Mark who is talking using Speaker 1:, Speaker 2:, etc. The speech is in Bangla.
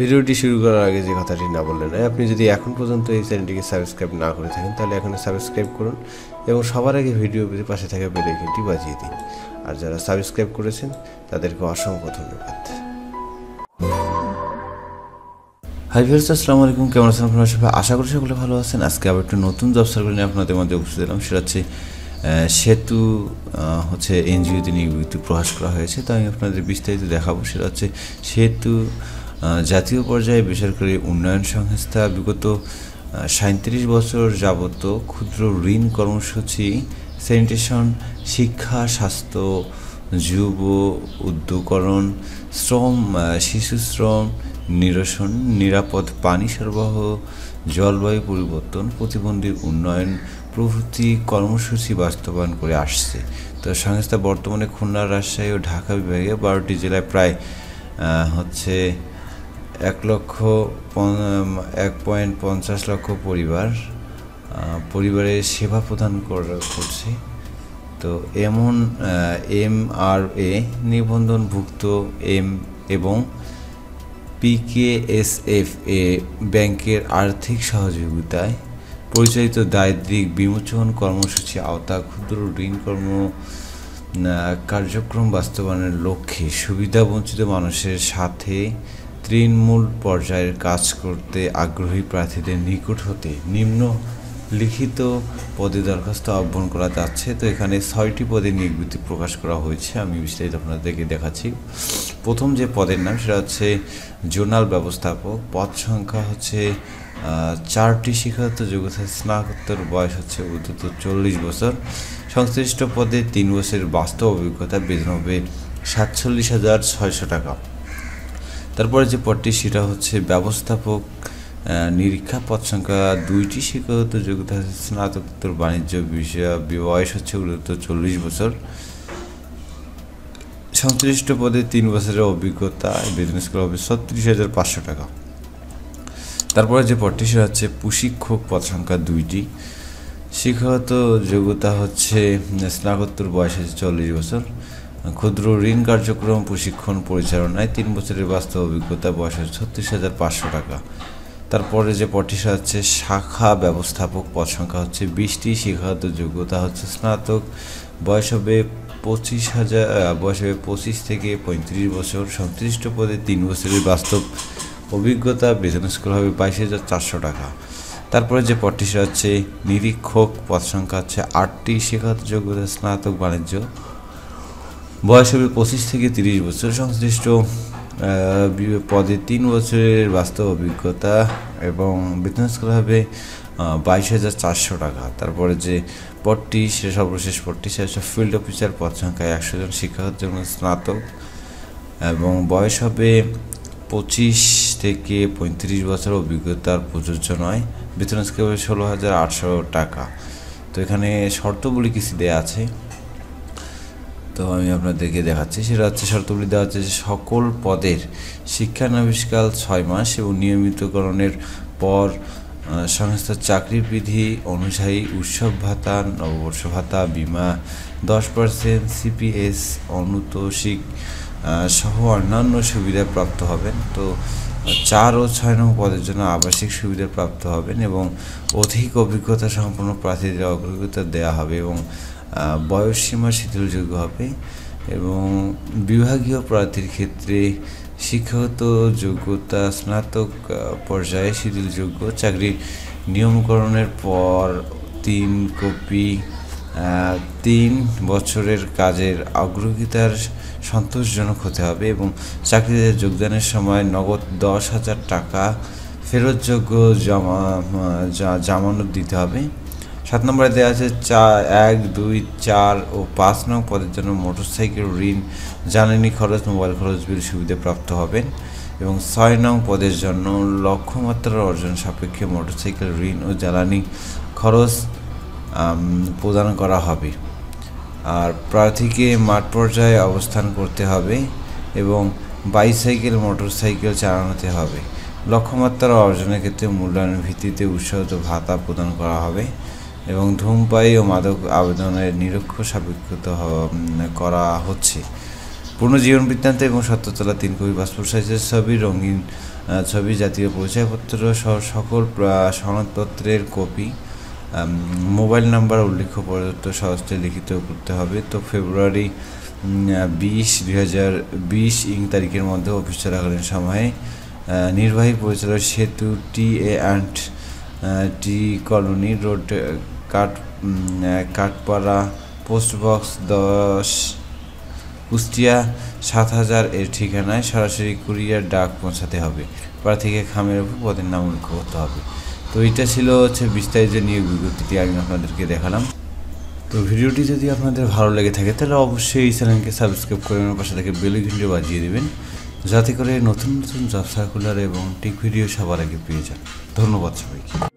Speaker 1: ভিডিওটি শুরু করার আগে যে কথাটি না বললেন আপনি যদি এখন পর্যন্ত এই চ্যানেলটিকে সাবস্ক্রাইব না করে থাকেন তাহলে এখন সাবস্ক্রাইব করুন এবং সবার আগে ভিডিও পাশে থাকা বেলাইকনটি বাজিয়ে দিন আর যারা সাবস্ক্রাইব করেছেন তাদেরকে অসংখ্য ধন্যবাদ হাই ভিউর্স আসসালামু আলাইকুম কেমন আছেন আপনারা সবাই আশা করি সকলে ভালো আছেন আজকে আবার একটু নতুন জব সার্কুল নিয়ে আপনাদের মধ্যে উপস্থিত দিলাম সেটা হচ্ছে সেতু হচ্ছে এনজিওতে নিয়ে প্রকাশ করা হয়েছে তো আমি আপনাদের বিস্তারিত দেখাবো সেটা হচ্ছে সেতু জাতীয় পর্যায়ে বেসরকারি উন্নয়ন সংস্থা বিগত সাঁত্রিশ বছর যাবত ক্ষুদ্র ঋণ কর্মসূচি স্যানিটেশন শিক্ষা স্বাস্থ্য যুব উদ্যোগকরণ শ্রম শিশু শ্রম নিরসন নিরাপদ পানি সরবরাহ জলবায়ু পরিবর্তন প্রতিবন্ধী উন্নয়ন প্রভৃতি কর্মসূচি বাস্তবায়ন করে আসছে তো সংস্থা বর্তমানে খুলনা রাজশাহী ও ঢাকা বিভাগে বারোটি জেলায় প্রায় হচ্ছে এক লক্ষ এক পয়েন্ট পঞ্চাশ লক্ষ পরিবার পরিবারে সেবা প্রদান করছে তো এমন এম আর এ নিবন্ধনভুক্ত এম এবং পিকেএসএফ এ ব্যাংকের আর্থিক সহযোগিতায় পরিচালিত দারিদ্রিক বিমোচন কর্মসূচি আওতা ক্ষুদ্র ঋণ কর্ম কার্যক্রম বাস্তবায়নের লক্ষ্যে সুবিধাবঞ্চিত মানুষের সাথে তৃণমূল পর্যায়ের কাজ করতে আগ্রহী প্রার্থীদের নিকট হতে নিম্ন লিখিত পদে দরখাস্ত আহ্বান করা যাচ্ছে তো এখানে ছয়টি পদে নিবৃত্তি প্রকাশ করা হয়েছে আমি বিস্তারিত আপনাদেরকে দেখাচ্ছি প্রথম যে পদের নাম সেটা হচ্ছে জোনাল ব্যবস্থাপক পদ সংখ্যা হচ্ছে চারটি শিক্ষাগত যোগ্যতা স্নাতকোত্তর বয়স হচ্ছে উদ্যত চল্লিশ বছর সংশ্লিষ্ট পদে তিন বছরের বাস্তব অভিজ্ঞতা বেতন হবে সাতচল্লিশ হাজার ছয়শো টাকা তারপরে যে পদটি সেটা হচ্ছে ব্যবস্থাপক নিরীক্ষা পদ সংখ্যা দুইটি শিক্ষাগত যোগ্যতা স্নাতকোত্তর বাণিজ্য বিষয় বয়স হচ্ছে মূলত চল্লিশ বছর সংশ্লিষ্ট পদে তিন বছরের অভিজ্ঞতা বিজনেস স্কুল হবে ছত্রিশ হাজার পাঁচশো টাকা তারপরে যে পদটি সেটা হচ্ছে প্রশিক্ষক পদ সংখ্যা দুইটি শিক্ষাগত যোগ্যতা হচ্ছে স্নাতকোত্তর বয়স হচ্ছে চল্লিশ বছর ক্ষুদ্র ঋণ কার্যক্রম প্রশিক্ষণ পরিচালনায় তিন বছরের বাস্তব অভিজ্ঞতা বয়স ছত্রিশ হাজার পাঁচশো টাকা তারপরে যে পটি হচ্ছে শাখা ব্যবস্থাপক পদ সংখ্যা হচ্ছে বিশটি শিক্ষাগত যোগ্যতা হচ্ছে স্নাতক বয়স হবে পঁচিশ হাজার বয়স হবে পঁচিশ থেকে পঁয়ত্রিশ বছর সংশ্লিষ্ট পদে তিন বছরের বাস্তব অভিজ্ঞতা বেতন স্কুল হবে বাইশ হাজার চারশো টাকা তারপরে যে পটি হচ্ছে নিরীক্ষক পদ সংখ্যা হচ্ছে আটটি শিক্ষাগত যোগ্যতা স্নাতক বাণিজ্য বয়স হবে পঁচিশ থেকে তিরিশ বছর সংশ্লিষ্ট পদে তিন বছরের বাস্তব অভিজ্ঞতা এবং বেতন স্কেল হবে বাইশ হাজার চারশো টাকা তারপরে যে পদটি সে সর্বশেষ পদটি সে ফিল্ড অফিসার পদ সংখ্যায় একশো জন শিক্ষকের জন্য স্নাতক এবং বয়স হবে পঁচিশ থেকে পঁয়ত্রিশ বছর অভিজ্ঞতার প্রযোজ্য নয় বেতন স্কেল ষোলো হাজার আটশো টাকা তো এখানে শর্তগুলি কিছু দেওয়া আছে তো আমি আপনাদেরকে দেখাচ্ছি সেটা হচ্ছে শর্তগুলি দেওয়া হচ্ছে সকল পদের শিক্ষানাবিষ্কাল ছয় মাস এবং নিয়মিতকরণের পর সংস্থার চাকরির বিধি অনুযায়ী উৎসব ভাতা নববর্ষ ভাতা বিমা দশ পার্সেন্ট সিপিএস অনুতোষিক সহ অন্যান্য সুবিধা প্রাপ্ত হবেন তো চার ও ছয় নম্বর পদের জন্য আবাসিক সুবিধা প্রাপ্ত হবেন এবং অধিক অভিজ্ঞতা সম্পন্ন প্রার্থীদের অগ্রগতা দেওয়া হবে এবং বয়সসীমা শিথিলযোগ্য হবে এবং বিভাগীয় প্রার্থীর ক্ষেত্রে শিক্ষাগত যোগ্যতা স্নাতক পর্যায়ে শিথিলযোগ্য চাকরির নিয়মকরণের পর তিন কপি তিন বছরের কাজের অগ্রগিতার সন্তোষজনক হতে হবে এবং চাকরিতে যোগদানের সময় নগদ দশ হাজার টাকা ফেরতযোগ্য জমা জামানত দিতে হবে সাত নম্বরে দেওয়া আছে চার এক দুই চার ও পাঁচ নং পদের জন্য মোটরসাইকেল ঋণ জ্বালানি খরচ মোবাইল খরচ বিল সুবিধে প্রাপ্ত হবেন এবং ছয় নং পদের জন্য লক্ষ্যমাত্রার অর্জন সাপেক্ষে মোটরসাইকেল ঋণ ও জ্বালানি খরচ প্রদান করা হবে আর প্রার্থীকে মাঠ পর্যায়ে অবস্থান করতে হবে এবং বাইসাইকেল মোটরসাইকেল চালানোতে হবে লক্ষ্যমাত্রা অর্জনের ক্ষেত্রে মূল্যায়নের ভিত্তিতে উৎসাহিত ভাতা প্রদান করা হবে এবং ধূমপাই ও মাদক আবেদনের নিরক্ষ সাপেক্ষিত করা হচ্ছে পূর্ণ জীবন বৃত্তান্ত এবং সত্যতলা তিন কবি পাসপোর্ট সাইজের ছবি রঙিন ছবি জাতীয় পরিচয়পত্র সহ সকল সনদপত্রের কপি মোবাইল নাম্বার উল্লেখ্য প্রদত্ত সহস্তে লিখিত করতে হবে তো ফেব্রুয়ারি বিশ দুই হাজার বিশ ইং তারিখের মধ্যে অফিস চলাকালীন সময়ে নির্বাহী পরিচালক Setu T A and T colony road কাঠ কাঠপাড়া পোস্ট বক্স দশ কুষ্টিয়া সাত হাজার এর ঠিকানায় সরাসরি কুরিয়ার ডাক পৌঁছাতে হবে প্রার্থীকে খামের উপর পদের নাম উল্লেখ করতে হবে তো এটা ছিল হচ্ছে বিস্তারিত নিয়োগ বিজ্ঞপ্তিটি আমি আপনাদেরকে দেখালাম তো ভিডিওটি যদি আপনাদের ভালো লেগে থাকে তাহলে অবশ্যই এই চ্যানেলকে সাবস্ক্রাইব করে আমার পাশে থেকে বেলিঘিনটি বাজিয়ে দেবেন যাতে করে নতুন নতুন জব সার্কুলার এবং টিক ভিডিও সবার আগে পেয়ে যান ধন্যবাদ সবাইকে